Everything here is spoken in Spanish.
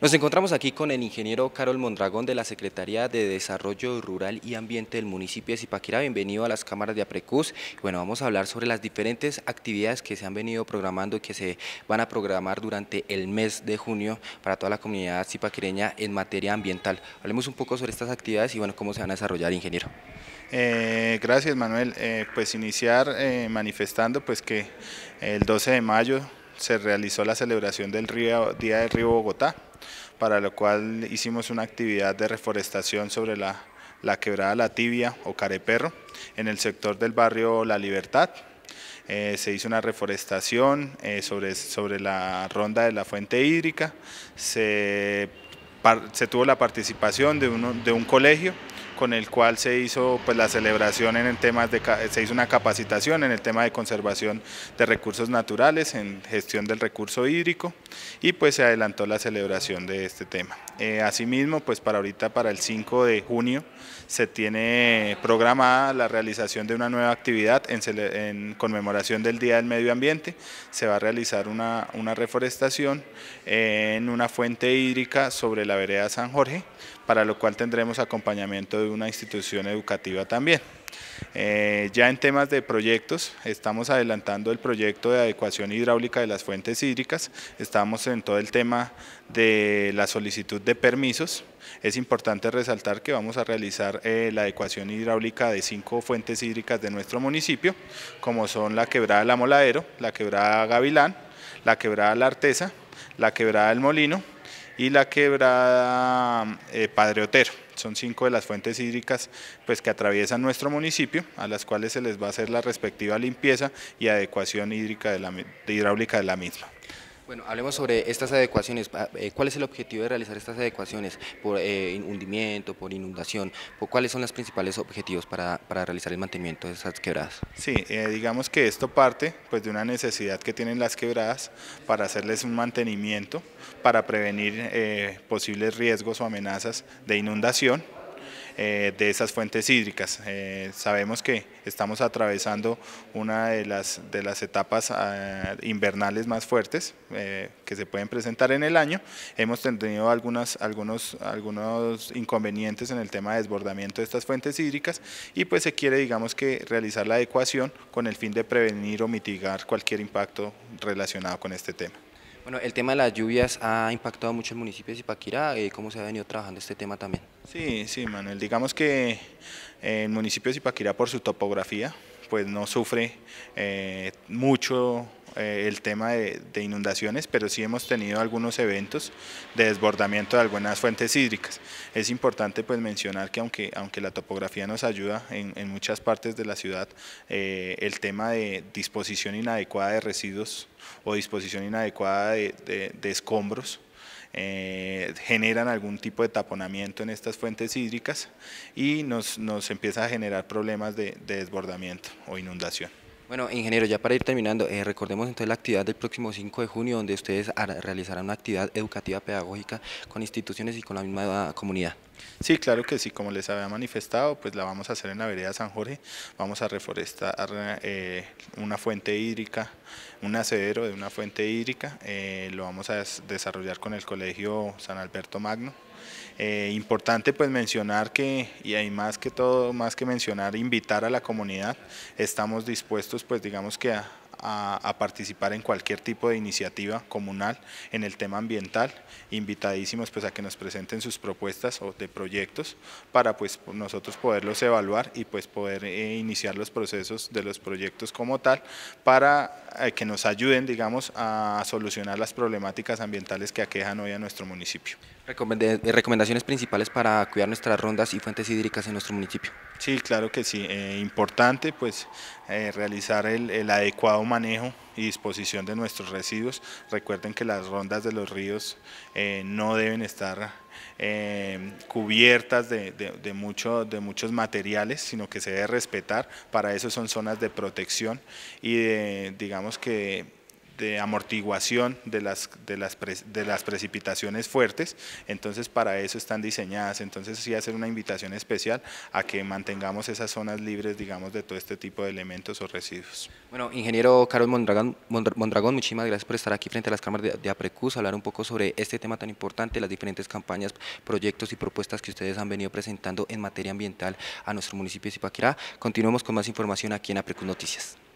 Nos encontramos aquí con el ingeniero Carol Mondragón de la Secretaría de Desarrollo Rural y Ambiente del municipio de Zipaquirá. Bienvenido a las cámaras de APRECUS. Bueno, vamos a hablar sobre las diferentes actividades que se han venido programando y que se van a programar durante el mes de junio para toda la comunidad zipaquireña en materia ambiental. Hablemos un poco sobre estas actividades y bueno, cómo se van a desarrollar, ingeniero. Eh, gracias, Manuel. Eh, pues iniciar eh, manifestando pues que el 12 de mayo se realizó la celebración del Día del Río Bogotá para lo cual hicimos una actividad de reforestación sobre la, quebrada La Tibia o Careperro, en el sector del barrio La Libertad. Eh, se hizo una reforestación eh, sobre, la ronda de la fuente hídrica, se, se tuvo la participación de, uno, de un colegio con el cual se hizo pues, la celebración en el temas de, se hizo una capacitación en el tema de conservación de recursos naturales, en gestión del recurso hídrico y pues se adelantó la celebración de este tema. Eh, asimismo, pues para ahorita, para el 5 de junio, se tiene programada la realización de una nueva actividad en, conmemoración del Día del Medio Ambiente. Se va a realizar una, una reforestación en una fuente hídrica sobre la vereda San Jorge para lo cual tendremos acompañamiento de una institución educativa también. Eh, ya en temas de proyectos, estamos adelantando el proyecto de adecuación hidráulica de las fuentes hídricas, estamos en todo el tema de la solicitud de permisos, es importante resaltar que vamos a realizar eh, la adecuación hidráulica de cinco fuentes hídricas de nuestro municipio, como son la quebrada La Moladero, la quebrada Gavilán, la quebrada La Artesa, la quebrada del Molino y la quebrada eh, Padre Otero. Son cinco de las fuentes hídricas pues, que atraviesan nuestro municipio, a las cuales se les va a hacer la respectiva limpieza y adecuación hídrica de la, hidráulica de la misma. Bueno, hablemos sobre estas adecuaciones. Ah, eh, ¿Cuál es el objetivo de realizar estas adecuaciones por eh, hundimiento, por inundación? ¿Cuáles son los principales objetivos para, para realizar el mantenimiento de esas quebradas? Sí, eh, digamos que esto parte pues, de una necesidad que tienen las quebradas para hacerles un mantenimiento, para prevenir posibles riesgos o amenazas de inundación eh, de esas fuentes hídricas. Eh, sabemos que estamos atravesando una de las, de las etapas ah, invernales más fuertes eh, que se pueden presentar en el año. Hemos tenido algunas, algunos, algunos inconvenientes en el tema de desbordamiento de estas fuentes hídricas y pues se quiere digamos que realizar la adecuación con el fin de prevenir o mitigar cualquier impacto relacionado con este tema. Bueno, el tema de las lluvias ha impactado mucho el municipio de Zipaquirá, eh, ¿cómo se ha venido trabajando este tema también? Sí, sí, Manuel, digamos que el eh, municipio de Zipaquirá por su topografía, pues no sufre eh, mucho eh, el tema de, inundaciones, pero sí hemos tenido algunos eventos de desbordamiento de algunas fuentes hídricas. Es importante pues mencionar que aunque, aunque la topografía nos ayuda en, muchas partes de la ciudad, eh, el tema de disposición inadecuada de residuos o disposición inadecuada de escombros, eh, generan algún tipo de taponamiento en estas fuentes hídricas y nos, nos empieza a generar problemas de, desbordamiento o inundación. Bueno, ingeniero, ya para ir terminando, eh, recordemos entonces la actividad del próximo 5 de junio, donde ustedes realizarán una actividad educativa pedagógica con instituciones y con la misma comunidad. Sí, claro que sí, como les había manifestado, pues la vamos a hacer en la vereda San Jorge, vamos a reforestar eh, una fuente hídrica, un acedero de una fuente hídrica, eh, lo vamos a desarrollar con el Colegio San Alberto Magno. Eh, importante pues mencionar que, y hay más que todo, más que mencionar, invitar a la comunidad, estamos dispuestos pues digamos que a, a, participar en cualquier tipo de iniciativa comunal en el tema ambiental, invitadísimos pues a que nos presenten sus propuestas o de proyectos para pues nosotros poderlos evaluar y pues poder eh, iniciar los procesos de los proyectos como tal para eh, que nos ayuden digamos a solucionar las problemáticas ambientales que aquejan hoy a nuestro municipio. Eh, recomendaciones principales para cuidar nuestras rondas y fuentes hídricas en nuestro municipio. Sí, claro que sí, importante pues realizar el, el adecuado manejo y disposición de nuestros residuos. Recuerden que las rondas de los ríos eh, no deben estar eh, cubiertas de, de, muchos materiales, sino que se debe respetar. Para eso son zonas de protección y digamos que de amortiguación de las, de, las de las precipitaciones fuertes, entonces para eso están diseñadas, entonces sí hacer una invitación especial a que mantengamos esas zonas libres, digamos, de todo este tipo de elementos o residuos. Bueno, ingeniero Carlos Mondragón, Mondragón muchísimas gracias por estar aquí frente a las cámaras de, de APRECUS, hablar un poco sobre este tema tan importante, las diferentes campañas, proyectos y propuestas que ustedes han venido presentando en materia ambiental a nuestro municipio de Zipaquirá. Continuemos con más información aquí en APRECUS Noticias.